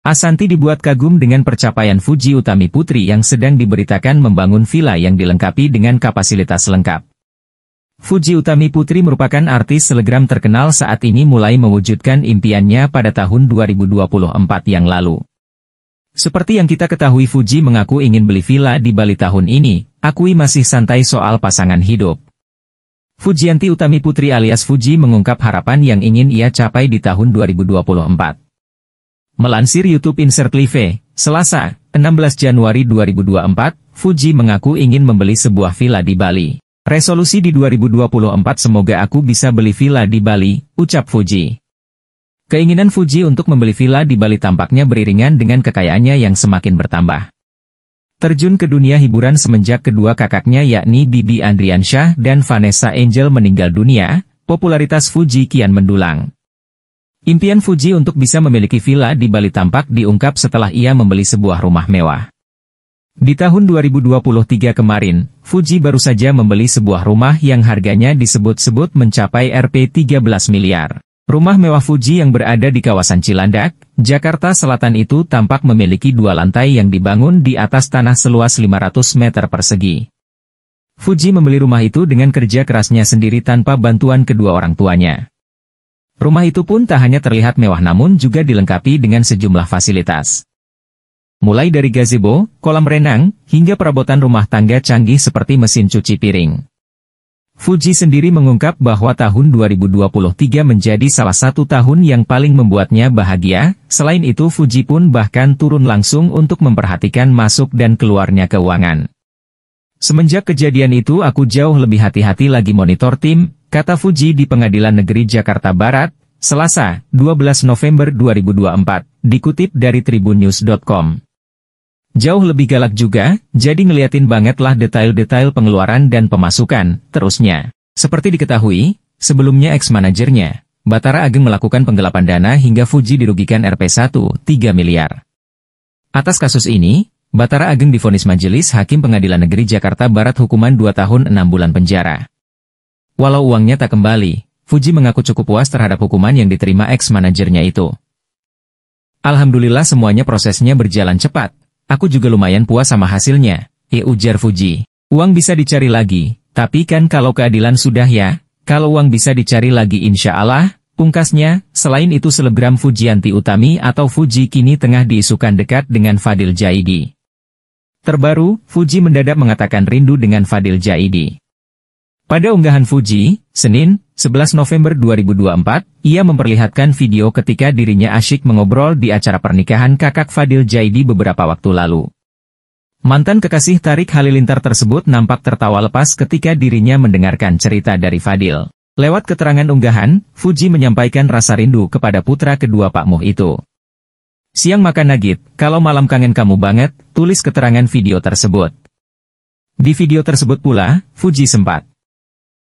Asanti dibuat kagum dengan percapaian Fuji Utami Putri yang sedang diberitakan membangun villa yang dilengkapi dengan kapasitas lengkap. Fuji Utami Putri merupakan artis selegram terkenal saat ini mulai mewujudkan impiannya pada tahun 2024 yang lalu. Seperti yang kita ketahui Fuji mengaku ingin beli villa di Bali tahun ini, akui masih santai soal pasangan hidup. Fujianti Utami Putri alias Fuji mengungkap harapan yang ingin ia capai di tahun 2024. Melansir YouTube Insert Live, Selasa, 16 Januari 2024, Fuji mengaku ingin membeli sebuah villa di Bali. Resolusi di 2024 semoga aku bisa beli villa di Bali, ucap Fuji. Keinginan Fuji untuk membeli villa di Bali tampaknya beriringan dengan kekayaannya yang semakin bertambah. Terjun ke dunia hiburan semenjak kedua kakaknya yakni Bibi Andriansyah dan Vanessa Angel meninggal dunia, popularitas Fuji kian mendulang. Impian Fuji untuk bisa memiliki villa di Bali tampak diungkap setelah ia membeli sebuah rumah mewah. Di tahun 2023 kemarin, Fuji baru saja membeli sebuah rumah yang harganya disebut-sebut mencapai Rp 13 miliar. Rumah mewah Fuji yang berada di kawasan Cilandak, Jakarta Selatan itu tampak memiliki dua lantai yang dibangun di atas tanah seluas 500 meter persegi. Fuji membeli rumah itu dengan kerja kerasnya sendiri tanpa bantuan kedua orang tuanya. Rumah itu pun tak hanya terlihat mewah namun juga dilengkapi dengan sejumlah fasilitas. Mulai dari gazebo, kolam renang, hingga perabotan rumah tangga canggih seperti mesin cuci piring. Fuji sendiri mengungkap bahwa tahun 2023 menjadi salah satu tahun yang paling membuatnya bahagia, selain itu Fuji pun bahkan turun langsung untuk memperhatikan masuk dan keluarnya keuangan. Semenjak kejadian itu aku jauh lebih hati-hati lagi monitor tim, kata Fuji di Pengadilan Negeri Jakarta Barat, Selasa, 12 November 2024, dikutip dari tribunnews.com. Jauh lebih galak juga, jadi ngeliatin banget lah detail-detail pengeluaran dan pemasukan, terusnya. Seperti diketahui, sebelumnya ex-manajernya, Batara Ageng melakukan penggelapan dana hingga Fuji dirugikan rp 1,3 miliar. Atas kasus ini, Batara Ageng difonis majelis Hakim Pengadilan Negeri Jakarta Barat hukuman 2 tahun 6 bulan penjara. Walau uangnya tak kembali, Fuji mengaku cukup puas terhadap hukuman yang diterima ex-manajernya itu. Alhamdulillah semuanya prosesnya berjalan cepat. Aku juga lumayan puas sama hasilnya, ya ujar Fuji. Uang bisa dicari lagi, tapi kan kalau keadilan sudah ya, kalau uang bisa dicari lagi insya Allah, pungkasnya, selain itu selebgram Fujianti Utami atau Fuji kini tengah diisukan dekat dengan Fadil Jaidi. Terbaru, Fuji mendadak mengatakan rindu dengan Fadil Jaidi. Pada unggahan Fuji, Senin, 11 November 2024, ia memperlihatkan video ketika dirinya asyik mengobrol di acara pernikahan kakak Fadil Jaidi beberapa waktu lalu. Mantan kekasih Tarik Halilintar tersebut nampak tertawa lepas ketika dirinya mendengarkan cerita dari Fadil. Lewat keterangan unggahan, Fuji menyampaikan rasa rindu kepada putra kedua Pak Muh itu. Siang makan nugget, kalau malam kangen kamu banget, tulis keterangan video tersebut. Di video tersebut pula, Fuji sempat